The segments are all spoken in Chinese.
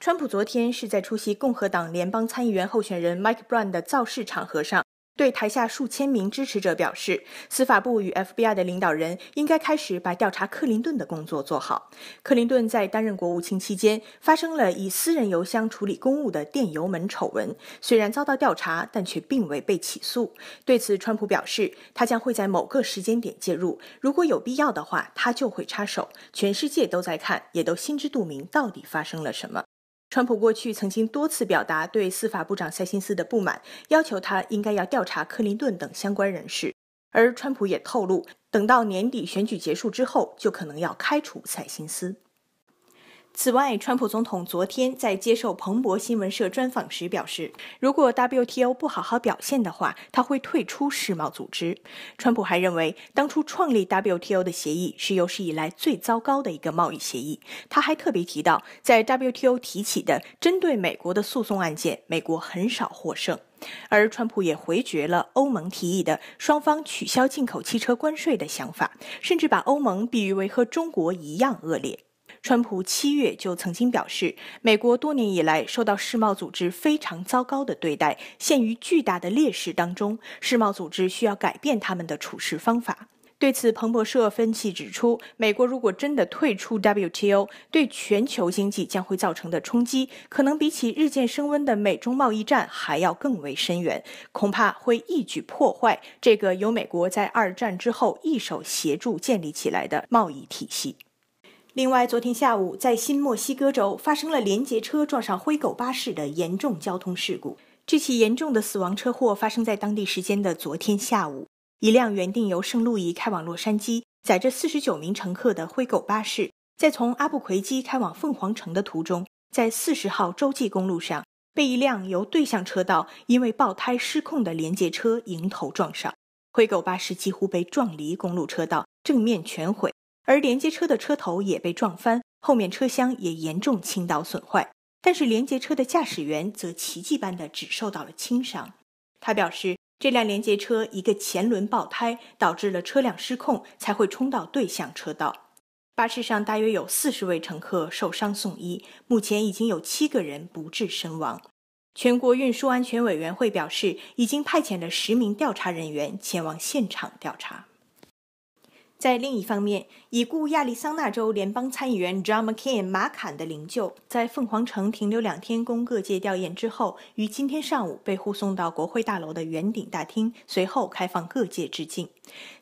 川普昨天是在出席共和党联邦参议员候选人 Mike Brown 的造势场合上，对台下数千名支持者表示，司法部与 FBI 的领导人应该开始把调查克林顿的工作做好。克林顿在担任国务卿期间，发生了以私人邮箱处理公务的电邮门丑闻，虽然遭到调查，但却并未被起诉。对此，川普表示，他将会在某个时间点介入，如果有必要的话，他就会插手。全世界都在看，也都心知肚明，到底发生了什么。川普过去曾经多次表达对司法部长塞辛斯的不满，要求他应该要调查克林顿等相关人士。而川普也透露，等到年底选举结束之后，就可能要开除塞辛斯。此外，川普总统昨天在接受彭博新闻社专访时表示，如果 WTO 不好好表现的话，他会退出世贸组织。川普还认为，当初创立 WTO 的协议是有史以来最糟糕的一个贸易协议。他还特别提到，在 WTO 提起的针对美国的诉讼案件，美国很少获胜。而川普也回绝了欧盟提议的双方取消进口汽车关税的想法，甚至把欧盟比喻为和中国一样恶劣。川普七月就曾经表示，美国多年以来受到世贸组织非常糟糕的对待，陷于巨大的劣势当中。世贸组织需要改变他们的处事方法。对此，彭博社分析指出，美国如果真的退出 WTO，对全球经济将会造成的冲击，可能比起日渐升温的美中贸易战还要更为深远，恐怕会一举破坏这个由美国在二战之后一手协助建立起来的贸易体系。另外，昨天下午在新墨西哥州发生了连接车撞上灰狗巴士的严重交通事故。这起严重的死亡车祸发生在当地时间的昨天下午。一辆原定由圣路易开往洛杉矶、载着四十九名乘客的灰狗巴士，在从阿布奎基开往凤凰城的途中，在四十号洲际公路上被一辆由对向车道因为爆胎失控的连接车迎头撞上。灰狗巴士几乎被撞离公路车道，正面全毁。而连接车的车头也被撞翻，后面车厢也严重倾倒损坏。但是连接车的驾驶员则奇迹般的只受到了轻伤。他表示，这辆连接车一个前轮爆胎，导致了车辆失控，才会冲到对向车道。巴士上大约有四十位乘客受伤送医，目前已经有七个人不治身亡。全国运输安全委员会表示，已经派遣了十名调查人员前往现场调查。在另一方面，已故亚利桑那州联邦参议员 John McCain 马坎的灵柩在凤凰城停留两天，供各界吊唁之后，于今天上午被护送到国会大楼的圆顶大厅，随后开放各界致敬。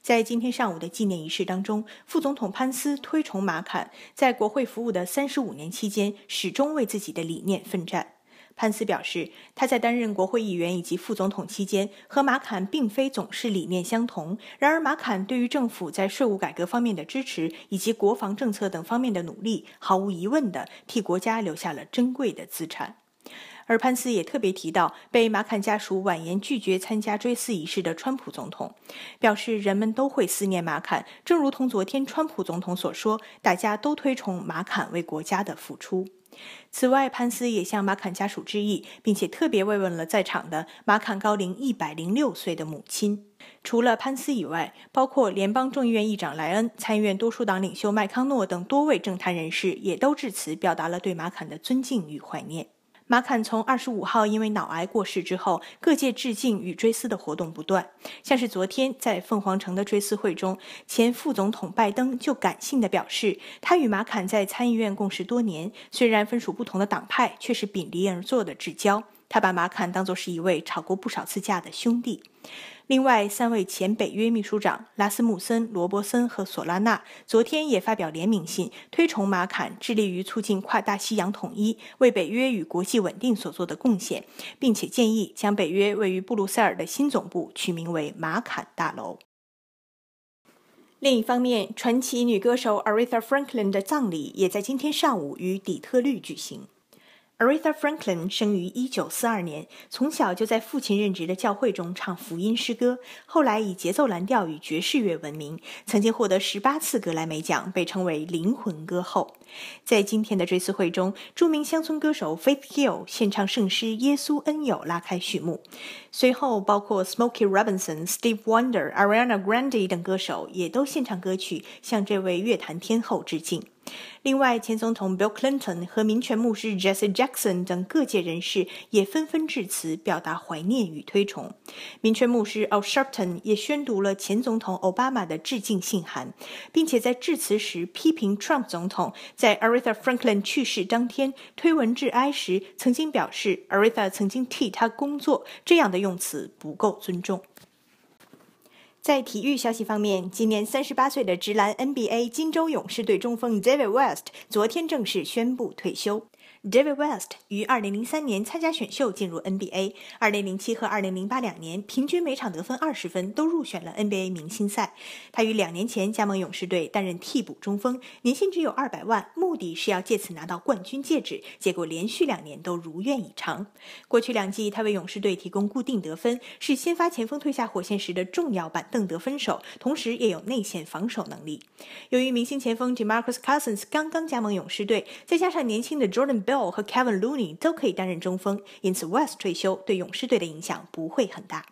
在今天上午的纪念仪式当中，副总统潘斯推崇马坎在国会服务的三十五年期间，始终为自己的理念奋战。潘斯表示，他在担任国会议员以及副总统期间和马坎并非总是理念相同。然而，马坎对于政府在税务改革方面的支持以及国防政策等方面的努力，毫无疑问的替国家留下了珍贵的资产。而潘斯也特别提到，被马坎家属婉言拒绝参加追思仪式的川普总统，表示人们都会思念马坎，正如同昨天川普总统所说，大家都推崇马坎为国家的付出。此外，潘斯也向马坎家属致意，并且特别慰问了在场的马坎高龄一百零六岁的母亲。除了潘斯以外，包括联邦众议院议长莱恩、参议院多数党领袖麦康诺等多位政坛人士，也都致辞表达了对马坎的尊敬与怀念。马坎从二十五号因为脑癌过世之后，各界致敬与追思的活动不断。像是昨天在凤凰城的追思会中，前副总统拜登就感性的表示，他与马坎在参议院共事多年，虽然分属不同的党派，却是秉立而坐的至交。他把马坎当作是一位吵过不少次架的兄弟。另外三位前北约秘书长拉斯穆森、罗伯森和索拉纳昨天也发表联名信，推崇马坎致力于促进跨大西洋统一、为北约与国际稳定所做的贡献，并且建议将北约位于布鲁塞尔的新总部取名为马坎大楼。另一方面，传奇女歌手 Aretha Franklin 的葬礼也在今天上午于底特律举行。Aretha Franklin 生于1942年，从小就在父亲任职的教会中唱福音诗歌。后来以节奏蓝调与爵士乐闻名，曾经获得18次格莱美奖，被称为“灵魂歌后”。在今天的追思会中，著名乡村歌手 Faith Hill 献唱圣诗《耶稣恩友》拉开序幕。随后，包括 Smoky Robinson、Steve Wonder、Ariana Grande 等歌手也都献唱歌曲向这位乐坛天后致敬。另外，前总统 Bill Clinton 和民权牧师 Jesse Jackson 等各界人士也纷纷致辞，表达怀念与推崇。民权牧师 Al Sharpton 也宣读了前总统奥巴马的致敬信函，并且在致辞时批评 Trump 总统在 a r i t h a Franklin 去世当天推文致哀时，曾经表示 a r i t h a 曾经替他工作，这样的用词不够尊重。在体育消息方面，今年三十八岁的直男 NBA 金州勇士队中锋 d a v i d West 昨天正式宣布退休。David West 于2003年参加选秀进入 NBA，2007 和2008两年平均每场得分20分，都入选了 NBA 明星赛。他于两年前加盟勇士队担任替补中锋，年薪只有200万，目的是要借此拿到冠军戒指。结果连续两年都如愿以偿。过去两季，他为勇士队提供固定得分，是先发前锋退下火线时的重要板凳得分手，同时也有内线防守能力。由于明星前锋 Demarcus Cousins 刚刚加盟勇士队，再加上年轻的 Jordan Bell。和 Kevin Looney 都可以担任中锋，因此 West 退休对勇士队的影响不会很大。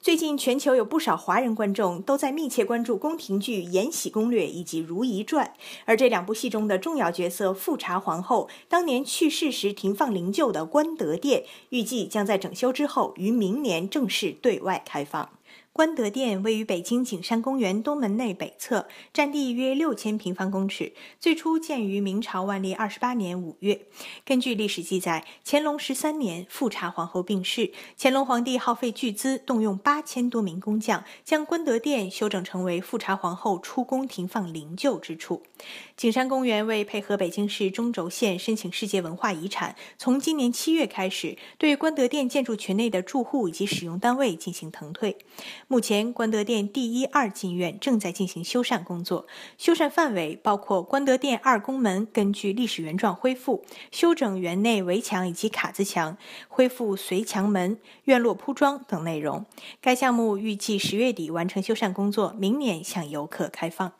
最近，全球有不少华人观众都在密切关注宫廷剧《延禧攻略》以及《如懿传》，而这两部戏中的重要角色富察皇后当年去世时停放灵柩的官德殿，预计将在整修之后于明年正式对外开放。观德殿位于北京景山公园东门内北侧，占地约六千平方公尺。最初建于明朝万历二十八年五月。根据历史记载，乾隆十三年，富察皇后病逝，乾隆皇帝耗费巨资，动用八千多名工匠，将观德殿修整成为富察皇后出宫停放灵柩之处。景山公园为配合北京市中轴线申请世界文化遗产，从今年七月开始，对观德殿建筑群内的住户以及使用单位进行腾退。目前，关德殿第一、二进院正在进行修缮工作。修缮范围包括关德殿二宫门根据历史原状恢复、修整园内围墙以及卡子墙、恢复随墙门、院落铺装等内容。该项目预计十月底完成修缮工作，明年向游客开放。